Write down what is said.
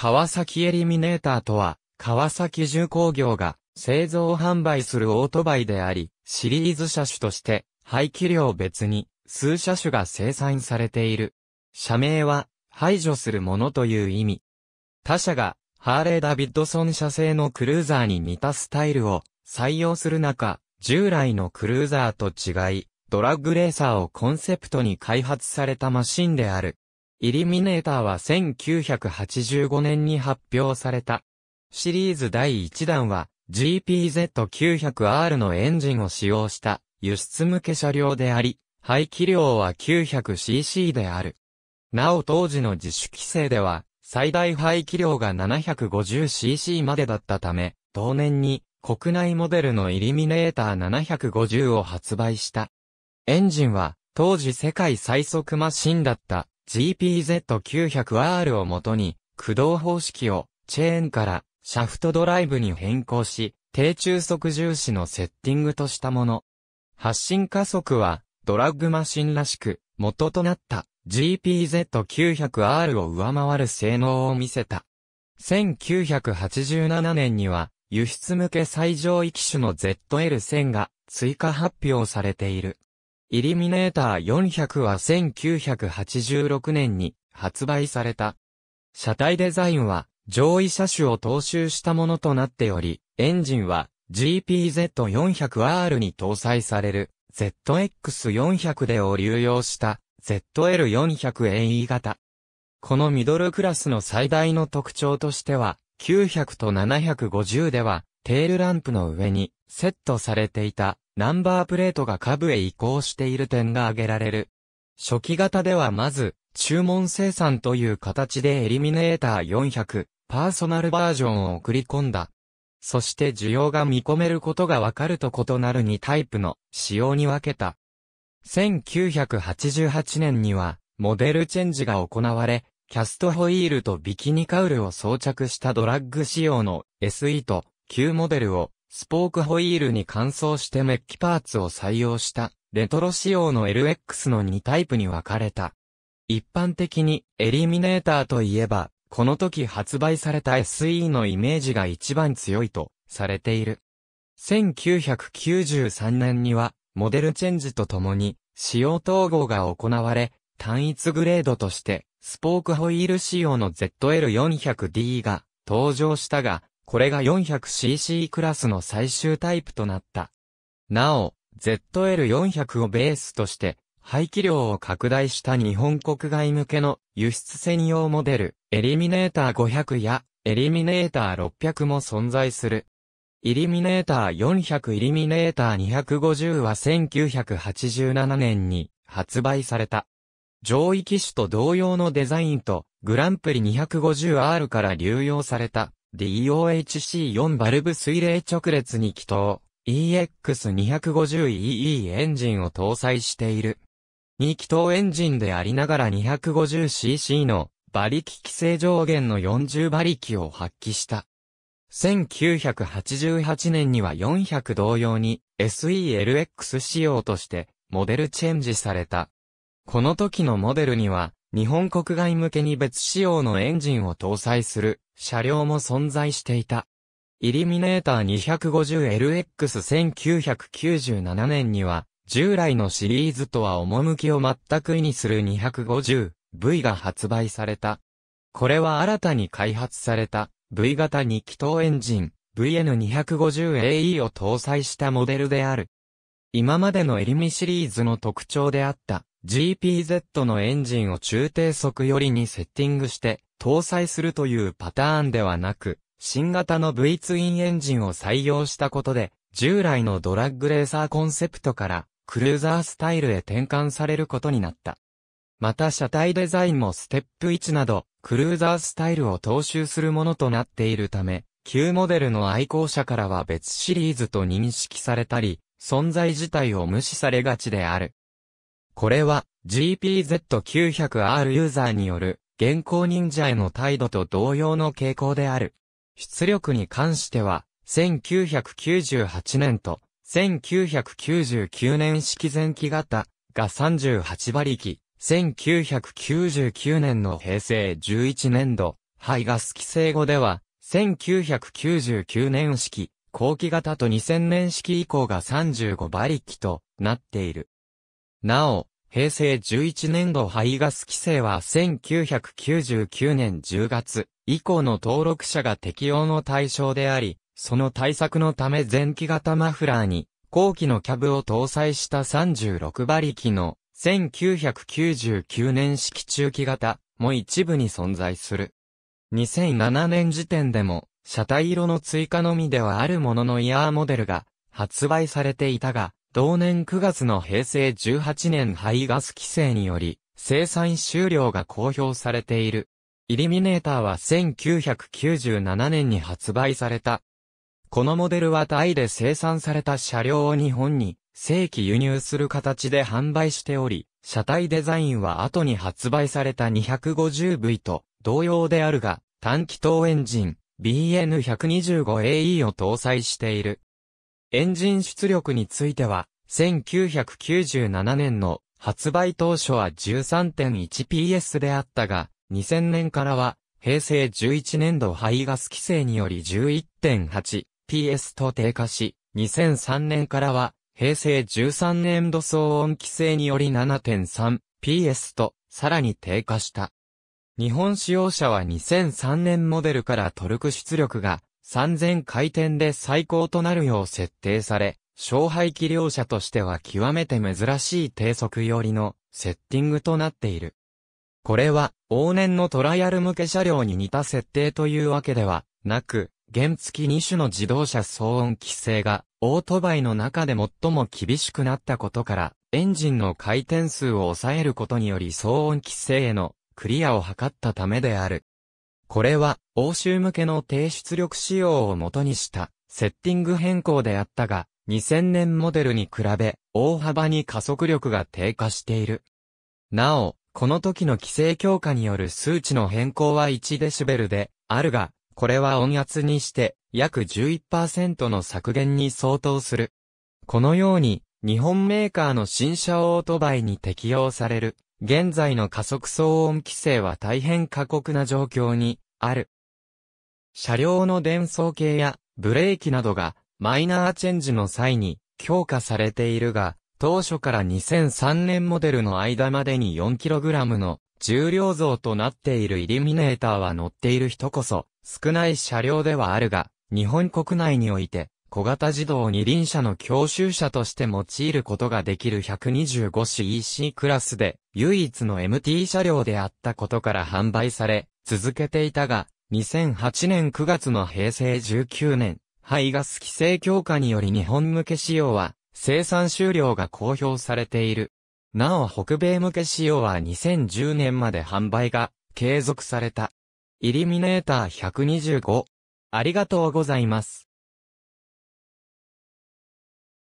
川崎エリミネーターとは、川崎重工業が製造販売するオートバイであり、シリーズ車種として、排気量別に数車種が生産されている。社名は、排除するものという意味。他社が、ハーレー・ダビッドソン社製のクルーザーに似たスタイルを採用する中、従来のクルーザーと違い、ドラッグレーサーをコンセプトに開発されたマシンである。イリミネーターは1985年に発表された。シリーズ第1弾は GPZ900R のエンジンを使用した輸出向け車両であり、排気量は 900cc である。なお当時の自主規制では、最大排気量が 750cc までだったため、同年に国内モデルのイリミネーター750を発売した。エンジンは当時世界最速マシンだった GPZ900R をもとに、駆動方式をチェーンからシャフトドライブに変更し、低中速重視のセッティングとしたもの。発進加速はドラッグマシンらしく元となった GPZ900R を上回る性能を見せた。1987年には輸出向け最上位機種の ZL1000 が追加発表されている。イリミネーター400は1986年に発売された。車体デザインは上位車種を踏襲したものとなっており、エンジンは GPZ400R に搭載される ZX400 でを流用した ZL400AE 型。このミドルクラスの最大の特徴としては、900と750ではテールランプの上にセットされていたナンバープレートが下部へ移行している点が挙げられる。初期型ではまず、注文生産という形でエリミネーター400、パーソナルバージョンを送り込んだ。そして需要が見込めることがわかると異なる2タイプの仕様に分けた。1988年には、モデルチェンジが行われ、キャストホイールとビキニカウルを装着したドラッグ仕様の SE と旧モデルをスポークホイールに換装してメッキパーツを採用したレトロ仕様の LX の2タイプに分かれた。一般的にエリミネーターといえば、この時発売された SE のイメージが一番強いとされている。1993年にはモデルチェンジとともに仕様統合が行われ、単一グレードとしてスポークホイール仕様の ZL400D が登場したが、これが 400cc クラスの最終タイプとなった。なお、ZL400 をベースとして、排気量を拡大した日本国外向けの輸出専用モデル、エリミネーター500やエリミネーター600も存在する。イリミネーター400イリミネーター250は1987年に発売された。上位機種と同様のデザインとグランプリ 250R から流用された DOHC4 バルブ水冷直列に気筒 EX250EE エンジンを搭載している。2気筒エンジンでありながら 250cc の馬力規制上限の40馬力を発揮した。1988年には400同様に SELX 仕様としてモデルチェンジされた。この時のモデルには日本国外向けに別仕様のエンジンを搭載する車両も存在していた。イリミネーター 250LX1997 年には、従来のシリーズとは趣を全く意にする 250V が発売された。これは新たに開発された V 型2気筒エンジン VN250AE を搭載したモデルである。今までのエリミシリーズの特徴であった GPZ のエンジンを中低速よりにセッティングして搭載するというパターンではなく、新型の V ツインエンジンを採用したことで、従来のドラッグレーサーコンセプトから、クルーザースタイルへ転換されることになった。また車体デザインもステップ1など、クルーザースタイルを踏襲するものとなっているため、旧モデルの愛好者からは別シリーズと認識されたり、存在自体を無視されがちである。これは GPZ900R ユーザーによる現行忍者への態度と同様の傾向である。出力に関しては、1998年と1999年式前期型が38馬力、1999年の平成11年度、イガス規制後では、1999年式、後期型と2000年式以降が35馬力となっている。なお、平成11年度排ガス規制は1999年10月以降の登録者が適用の対象であり、その対策のため前期型マフラーに後期のキャブを搭載した36馬力の1999年式中期型も一部に存在する。2007年時点でも車体色の追加のみではあるもののイヤーモデルが発売されていたが、同年9月の平成18年排ガス規制により、生産終了が公表されている。イリミネーターは1997年に発売された。このモデルはタイで生産された車両を日本に正規輸入する形で販売しており、車体デザインは後に発売された 250V と同様であるが、短気筒エンジン BN125AE を搭載している。エンジン出力については、1997年の発売当初は 13.1PS であったが、2000年からは、平成11年度排ガス規制により 11.8PS と低下し、2003年からは、平成13年度騒音規制により 7.3PS と、さらに低下した。日本使用者は2003年モデルからトルク出力が3000回転で最高となるよう設定され、勝敗気量者としては極めて珍しい低速寄りのセッティングとなっている。これは往年のトライアル向け車両に似た設定というわけではなく、原付2種の自動車騒音規制がオートバイの中で最も厳しくなったことから、エンジンの回転数を抑えることにより騒音規制へのクリアを図ったためである。これは、欧州向けの低出力仕様を元にした、セッティング変更であったが、2000年モデルに比べ、大幅に加速力が低下している。なお、この時の規制強化による数値の変更は1デシベルで、あるが、これは音圧にして、約11%の削減に相当する。このように、日本メーカーの新車オートバイに適用される現在の加速騒音規制は大変過酷な状況にある。車両の伝送系やブレーキなどがマイナーチェンジの際に強化されているが、当初から2003年モデルの間までに 4kg の重量増となっているイルミネーターは乗っている人こそ少ない車両ではあるが、日本国内において小型自動二輪車の教習車として用いることができる 125cc クラスで、唯一の MT 車両であったことから販売され、続けていたが、2008年9月の平成19年、排ガス規制強化により日本向け仕様は、生産終了が公表されている。なお北米向け仕様は2010年まで販売が継続された。イリミネーター125。ありがとうございます。